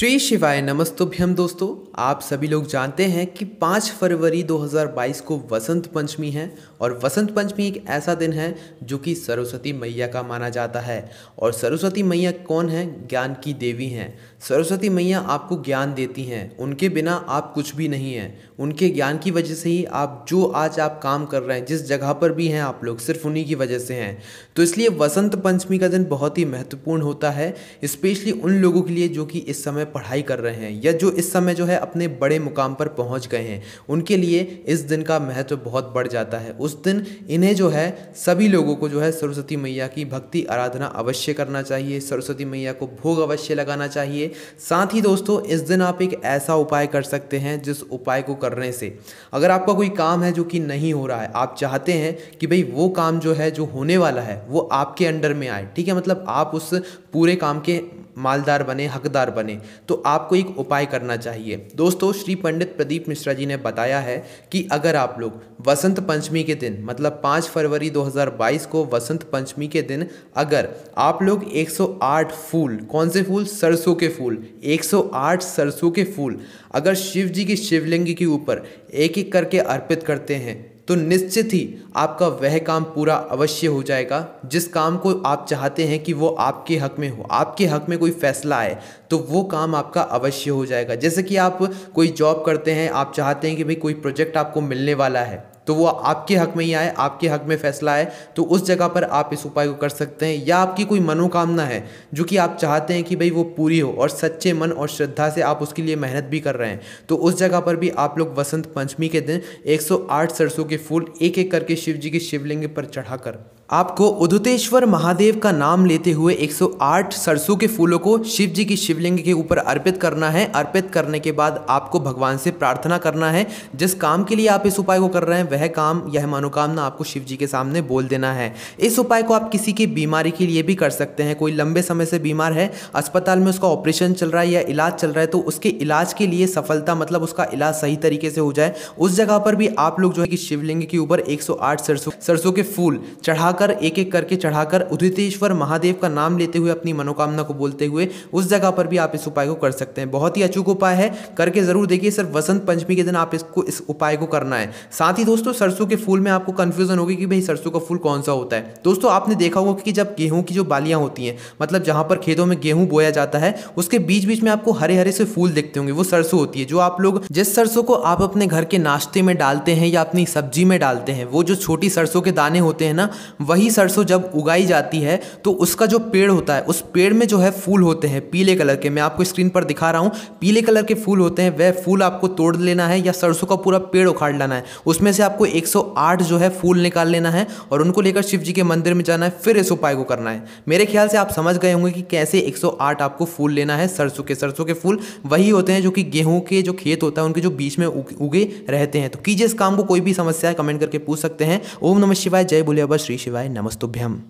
श्री शिवाय नमस्तुभ्यम दोस्तों आप सभी लोग जानते हैं कि 5 फरवरी 2022 को वसंत पंचमी है और वसंत पंचमी एक ऐसा दिन है जो कि सरस्वती मैया का माना जाता है और सरस्वती मैया कौन है ज्ञान की देवी हैं सरस्वती मैया आपको ज्ञान देती हैं उनके बिना आप कुछ भी नहीं हैं उनके ज्ञान की वजह से ही आप जो आज आप काम कर रहे हैं जिस जगह पर भी हैं आप लोग सिर्फ उन्हीं की वजह से हैं तो इसलिए वसंत पंचमी का दिन बहुत ही महत्वपूर्ण होता है स्पेशली उन लोगों के लिए जो कि इस समय पढ़ाई कर रहे हैं या जो इस समय जो है अपने बड़े मुकाम पर पहुंच गए हैं उनके लिए इस दिन का महत्व बहुत बढ़ जाता है उस दिन इन्हें जो है सभी लोगों को जो है सरस्वती मैया की भक्ति आराधना अवश्य करना चाहिए सरस्वती मैया को भोग अवश्य लगाना चाहिए साथ ही दोस्तों इस दिन आप एक ऐसा उपाय कर सकते हैं जिस उपाय को करने से अगर आपका कोई काम है जो कि नहीं हो रहा है आप चाहते हैं कि भाई वो काम जो है जो होने वाला है वो आपके अंडर में आए ठीक है मतलब आप उस पूरे काम के मालदार बने हकदार बने तो आपको एक उपाय करना चाहिए दोस्तों श्री पंडित प्रदीप मिश्रा जी ने बताया है कि अगर आप लोग वसंत पंचमी के दिन मतलब 5 फरवरी 2022 को वसंत पंचमी के दिन अगर आप लोग 108 फूल कौन से फूल सरसों के फूल 108 सरसों के फूल अगर शिव जी की शिवलिंग के ऊपर एक एक करके अर्पित करते हैं तो निश्चित ही आपका वह काम पूरा अवश्य हो जाएगा जिस काम को आप चाहते हैं कि वो आपके हक में हो आपके हक में कोई फैसला आए तो वो काम आपका अवश्य हो जाएगा जैसे कि आप कोई जॉब करते हैं आप चाहते हैं कि भाई कोई प्रोजेक्ट आपको मिलने वाला है तो वो आपके हक में ही आए आपके हक में फैसला आए तो उस जगह पर आप इस उपाय को कर सकते हैं या आपकी कोई मनोकामना है जो कि आप चाहते हैं कि भाई वो पूरी हो और सच्चे मन और श्रद्धा से आप उसके लिए मेहनत भी कर रहे हैं तो उस जगह पर भी आप लोग वसंत पंचमी के दिन 108 सरसों के फूल एक एक करके शिव जी के शिवलिंग पर चढ़ाकर आपको उदुतेश्वर महादेव का नाम लेते हुए 108 सरसों के फूलों को शिव जी की शिवलिंग के ऊपर अर्पित करना है अर्पित करने के बाद आपको भगवान से प्रार्थना करना है जिस काम के लिए आप इस उपाय को कर रहे हैं वह काम यह मनोकामना आपको शिव जी के सामने बोल देना है इस उपाय को आप किसी की बीमारी के लिए भी कर सकते हैं कोई लंबे समय से बीमार है अस्पताल में उसका ऑपरेशन चल रहा है या इलाज चल रहा है तो उसके इलाज के लिए सफलता मतलब उसका इलाज सही तरीके से हो जाए उस जगह पर भी आप लोग जो है कि शिवलिंग के ऊपर एक सरसों सरसों के फूल चढ़ा चढ़ाकर एक एक करके चढ़ाकर उदितेश्वर महादेव का नाम लेते हुए अपनी मनोकामना को बोलते हुए उस जगह पर भी आप इस उपाय को कर सकते हैं बहुत ही अचूक उपाय है करके ज़रूर देखिए सिर्फ वसंत पंचमी के दिन आप इसको इस उपाय को करना है साथ ही दोस्तों सरसों के फूल में आपको कन्फ्यूजन होगी कि भाई सरसों का फूल कौन सा होता है दोस्तों आपने देखा होगा कि जब गेहूं की जो बालियां होती हैं मतलब जहां पर खेतों में गेहूं बोया जाता है उसके बीच बीच में आपको हरे हरे से फूल दिखते होंगे वो सरसों होती है जो आप लोग जिस सरसों को आप अपने घर के नाश्ते में डालते हैं या अपनी सब्जी में डालते हैं वो जो छोटी सरसों के दाने होते हैं ना वही सरसों जब उगाई जाती है तो उसका जो पेड़ होता है उस पेड़ में जो है फूल होते हैं पीले कलर के मैं आपको स्क्रीन पर दिखा रहा हूँ पीले कलर के फूल होते हैं वह फूल आपको तोड़ लेना है या सरसों का पूरा पेड़ उखाड़ लाना है उसमें से आपको 108 जो है फूल निकाल लेना है और उनको लेकर शिव जी के मंदिर में जाना है फिर इस उपाय को करना है मेरे ख्याल से आप समझ गए होंगे कि कैसे एक आपको फूल लेना है सरसों के सरसों के फूल वही होते हैं जो कि गेहूं के जो खेत होता है उनके जो बीच में उगे रहते हैं तो कीजिए इस काम को कोई भी समस्या है कमेंट करके पूछ सकते हैं ओम नमः शिवाय जय बोलिया श्री शिवाय शिवाय नमस्तुभ्यम